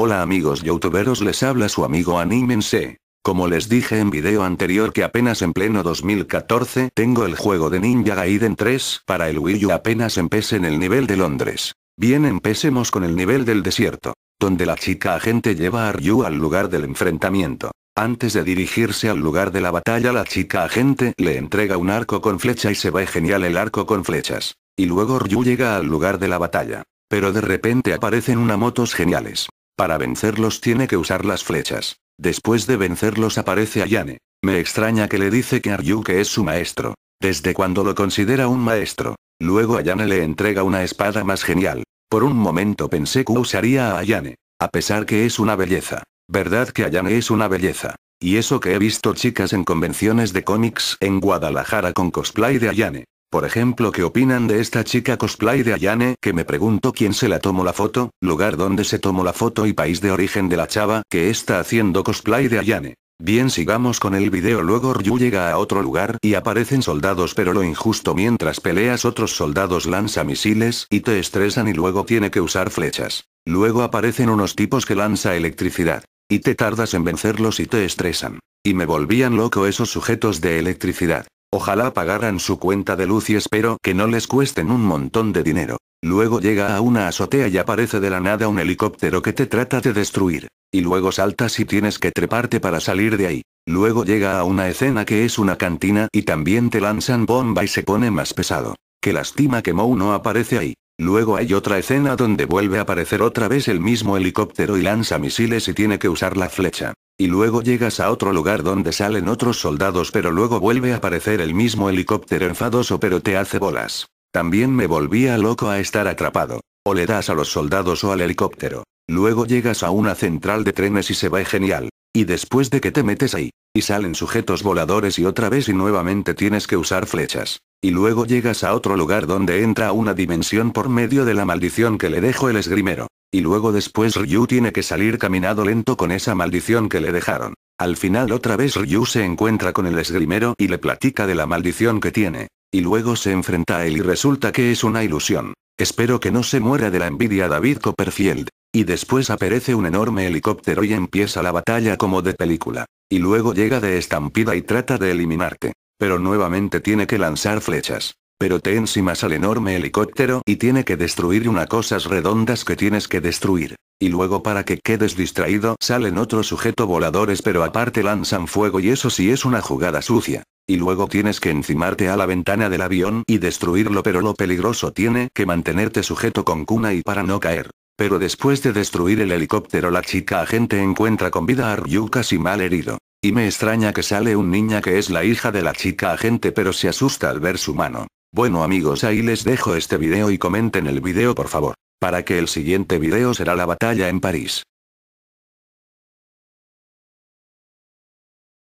Hola amigos youtuberos les habla su amigo Anímense. Como les dije en video anterior que apenas en pleno 2014 tengo el juego de Ninja Gaiden 3 para el Wii U apenas empecé en el nivel de Londres. Bien empecemos con el nivel del desierto, donde la chica agente lleva a Ryu al lugar del enfrentamiento. Antes de dirigirse al lugar de la batalla la chica agente le entrega un arco con flecha y se ve genial el arco con flechas. Y luego Ryu llega al lugar de la batalla. Pero de repente aparecen una motos geniales. Para vencerlos tiene que usar las flechas. Después de vencerlos aparece Ayane. Me extraña que le dice que que es su maestro. Desde cuando lo considera un maestro. Luego Ayane le entrega una espada más genial. Por un momento pensé que usaría a Ayane. A pesar que es una belleza. Verdad que Ayane es una belleza. Y eso que he visto chicas en convenciones de cómics en Guadalajara con cosplay de Ayane. Por ejemplo, ¿qué opinan de esta chica cosplay de Ayane que me pregunto quién se la tomó la foto, lugar donde se tomó la foto y país de origen de la chava que está haciendo cosplay de Ayane? Bien sigamos con el video luego Ryu llega a otro lugar y aparecen soldados pero lo injusto mientras peleas otros soldados lanza misiles y te estresan y luego tiene que usar flechas. Luego aparecen unos tipos que lanza electricidad. Y te tardas en vencerlos y te estresan. Y me volvían loco esos sujetos de electricidad. Ojalá pagaran su cuenta de luz y espero que no les cuesten un montón de dinero. Luego llega a una azotea y aparece de la nada un helicóptero que te trata de destruir. Y luego saltas y tienes que treparte para salir de ahí. Luego llega a una escena que es una cantina y también te lanzan bomba y se pone más pesado. Que lastima que Moe no aparece ahí. Luego hay otra escena donde vuelve a aparecer otra vez el mismo helicóptero y lanza misiles y tiene que usar la flecha. Y luego llegas a otro lugar donde salen otros soldados pero luego vuelve a aparecer el mismo helicóptero enfadoso pero te hace bolas. También me volvía loco a estar atrapado. O le das a los soldados o al helicóptero. Luego llegas a una central de trenes y se va genial. Y después de que te metes ahí, y salen sujetos voladores y otra vez y nuevamente tienes que usar flechas. Y luego llegas a otro lugar donde entra una dimensión por medio de la maldición que le dejó el esgrimero. Y luego después Ryu tiene que salir caminado lento con esa maldición que le dejaron. Al final otra vez Ryu se encuentra con el esgrimero y le platica de la maldición que tiene. Y luego se enfrenta a él y resulta que es una ilusión. Espero que no se muera de la envidia David Copperfield. Y después aparece un enorme helicóptero y empieza la batalla como de película. Y luego llega de estampida y trata de eliminarte. Pero nuevamente tiene que lanzar flechas. Pero te encimas al enorme helicóptero y tiene que destruir unas cosas redondas que tienes que destruir. Y luego para que quedes distraído salen otros sujeto voladores pero aparte lanzan fuego y eso sí es una jugada sucia. Y luego tienes que encimarte a la ventana del avión y destruirlo pero lo peligroso tiene que mantenerte sujeto con cuna y para no caer. Pero después de destruir el helicóptero la chica agente encuentra con vida a Ryuka y mal herido. Y me extraña que sale un niña que es la hija de la chica agente pero se asusta al ver su mano. Bueno amigos ahí les dejo este video y comenten el video por favor. Para que el siguiente video será la batalla en París.